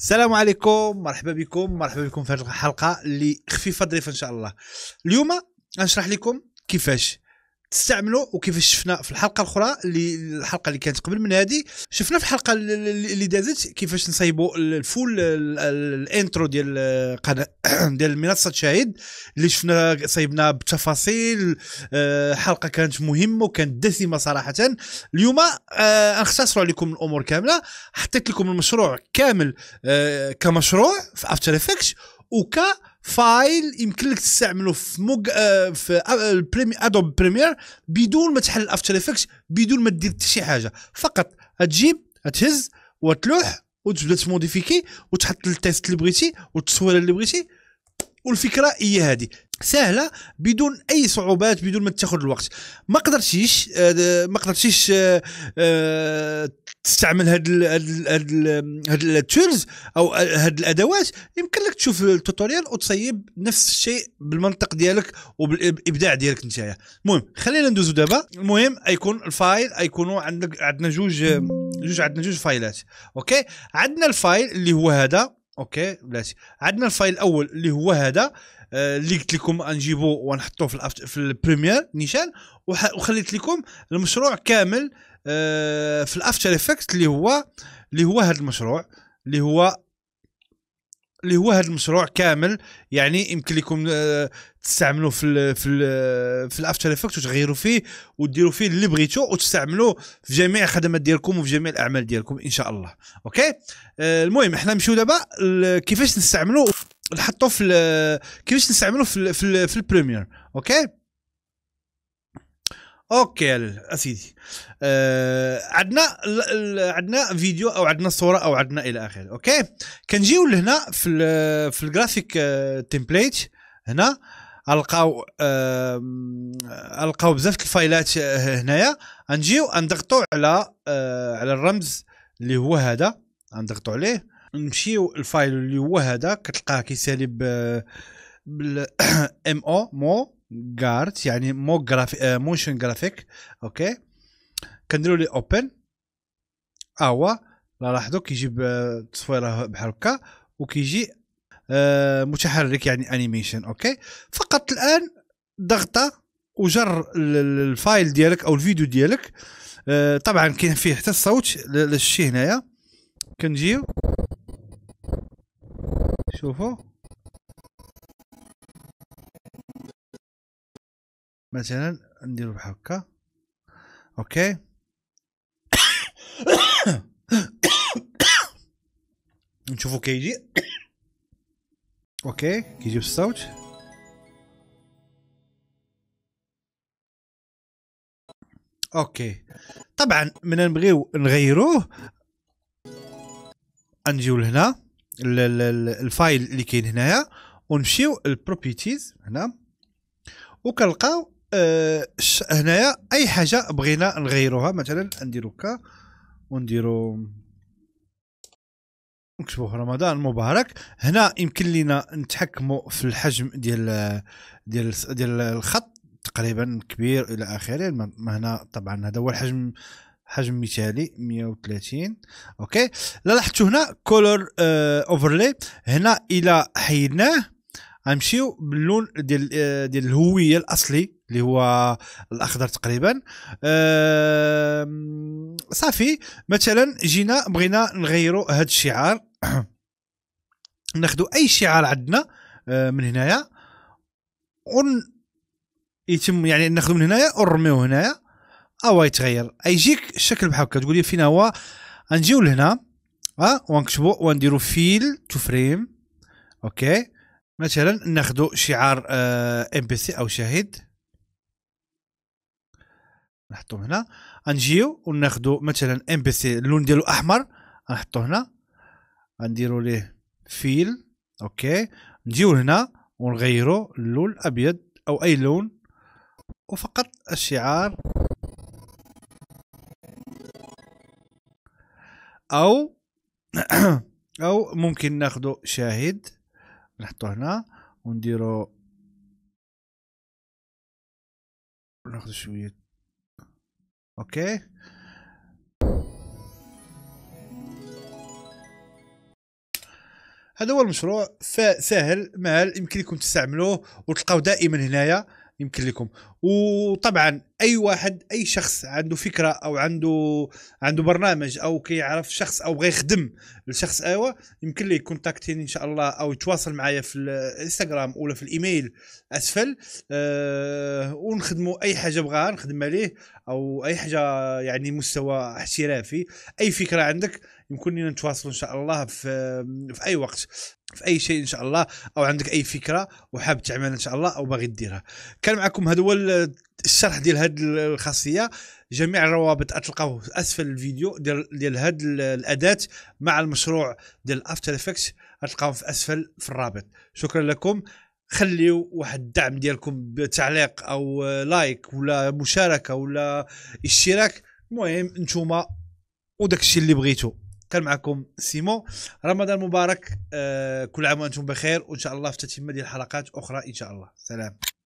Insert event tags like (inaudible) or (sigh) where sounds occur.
السلام عليكم مرحبا بكم مرحبا بكم في هذه الحلقه اللي خفيفه ظريفه ان شاء الله اليوم غنشرح لكم كيفاش تستعملوا وكيف شفنا في الحلقه الاخرى اللي الحلقه اللي كانت قبل من هذه شفنا في الحلقه اللي دازت كيفاش نصايبوا الفول الانترو ديال القناه (clears throat) ديال منصه شاهد اللي شفنا صايبنا بتفاصيل آه، حلقه كانت مهمه وكانت دسمه صراحه اليوم آه، نختصر عليكم الامور كامله حطيت لكم المشروع كامل آه، كمشروع في افتر افكت وك فايل يمكن لك تستعمله في موج آه في آه، البريمي ادوب بريمير بدون ما تحل افتر افكت بدون ما دير حتى شي حاجه فقط تجيب تهز وتلوح وتبدا تموديفيكي وتحط التيست اللي بغيتي والتصويره اللي بغيتي والفكره هي هذه سهله بدون اي صعوبات بدون ما تاخذ الوقت ما قدرتيش آه، ما قدرتيش آه، آه، تستعمل هاد الـ هاد الـ هاد التولز او هاد الادوات يمكن لك تشوف التوتوريال وتصيب نفس الشيء بالمنطق ديالك وبالابداع ديالك نتايا المهم خلينا ندوزو دابا المهم ايكون الفايل ايكونوا عندك عندنا جوج جوج عندنا جوج فايلات اوكي عندنا الفايل اللي هو هذا اوكي بلاتي عندنا الفايل الاول اللي هو هذا آه، اللي قلت لكم غنجيبو ونحطوه في الأفت... في البريمير نيشان وح... وخليت لكم المشروع كامل آه، في الافتر افكت اللي هو اللي هو هذا المشروع اللي هو اللي هو هذا المشروع كامل يعني يمكن لكم آه، تستعملوه في الـ في الـ في الافتر افكت وتغيروا فيه وديروا فيه اللي بغيتو وتستعملوه في جميع الخدمات ديالكم وفي جميع الاعمال ديالكم ان شاء الله اوكي المهم احنا نمشيو دابا كيفاش نستعملوه نحطوه في كيفاش نستعملوا في في, في البريمير اوكي اوكي اسيدي آه عندنا عندنا فيديو او عندنا صوره او عندنا الى اخره اوكي كنجيو لهنا في الـ في الجرافيك آه، تمبليت هنا القاو آه القاو بزاف الفايلات آه، هنايا نجيو نضغطوا على آه على الرمز اللي هو هذا نضغطوا عليه نمشيو الفايل اللي هو هذا كتلقاه كيسالي ب بال ام (coughs) او مو جارت يعني مو جرافي موشن جرافيك اوكي كنديرو لي اوبن ها هو لاحظوا كيجيب تصويره بحال هكا وكيجي آه، متحرك يعني انيميشن اوكي فقط الان ضغطه وجر الفايل ديالك او الفيديو ديالك آه، طبعا كاين فيه حتى الصوت للشي هنايا كنجيو شوفوا مثلا نديرو بحال هكا اوكي (coughs) نشوفو كيجي اوكي كيجي بالصوت اوكي طبعا من نبغيو نغيروه نجيو لهنا الفايل اللي كاين هنايا ونمشيو البروبيتيز هنا وكنلقاو أه هنايا اي حاجه بغينا نغيروها مثلا نديرو هكا ونديرو نكتبوا رمضان مبارك هنا يمكن لينا نتحكموا في الحجم ديال ديال ديال الخط تقريبا كبير الى اخره هنا طبعا هذا هو الحجم حجم مثالي 130 اوكي لاحظتوا هنا كولور اوفرلي آه، هنا الى حيدناه غنمشيو باللون ديال آه، ديال الهويه الاصلي اللي هو الاخضر تقريبا صافي مثلا جينا بغينا نغيروا هذا الشعار (clears throat) ناخذوا اي شعار عندنا آه، من هنايا ون يتم يعني ناخذوا من هنايا ونرميوه هنايا او يتغير يجيك الشكل بحال هكا تقول لي فين هو نجيو لهنا اه ونكتبو ونديرو فيل تو فريم اوكي مثلا ناخذ شعار ام بي سي او شاهد نحطو هنا نجيو وناخذ مثلا ام بي سي اللون ديالو احمر نحطو هنا غنديرو ليه فيل اوكي نجيو هنا ونغيرو اللون الابيض او اي لون وفقط الشعار او (clears throat) او ممكن ناخذ شاهد نحطه هنا ونديره ناخذ شوية اوكي هذا هو المشروع سهل مال يمكن لكم تستعملوه وتلقاو دائما هنايا يمكن لكم وطبعا اي واحد اي شخص عنده فكره او عنده عنده برنامج او كيعرف شخص او بغى يخدم لشخص ايوا يمكن لي كونتاكتيني ان شاء الله او يتواصل معايا في الانستغرام ولا في الايميل اسفل أه نخدموا اي حاجه بغاها نخدم عليه او اي حاجه يعني مستوى احترافي اي فكره عندك يمكن لنا نتواصلوا ان شاء الله في في اي وقت في اي شيء ان شاء الله او عندك اي فكره وحاب تعملها ان شاء الله او باغي ديرها كان معكم هذا هو الشرح ديال هذه الخاصيه جميع الروابط غتلقاوه اسفل الفيديو ديال ديال هذه الاداه مع المشروع ديال افتر افكت غتلقاوه في اسفل في الرابط شكرا لكم خليو واحد الدعم ديالكم بتعليق او لايك ولا مشاركه ولا اشتراك المهم نتوما وداك الشيء اللي بغيتو كان معكم سيمون رمضان مبارك آه، كل عام وانتم بخير وان شاء الله في تتمه ديال حلقات اخرى ان شاء الله سلام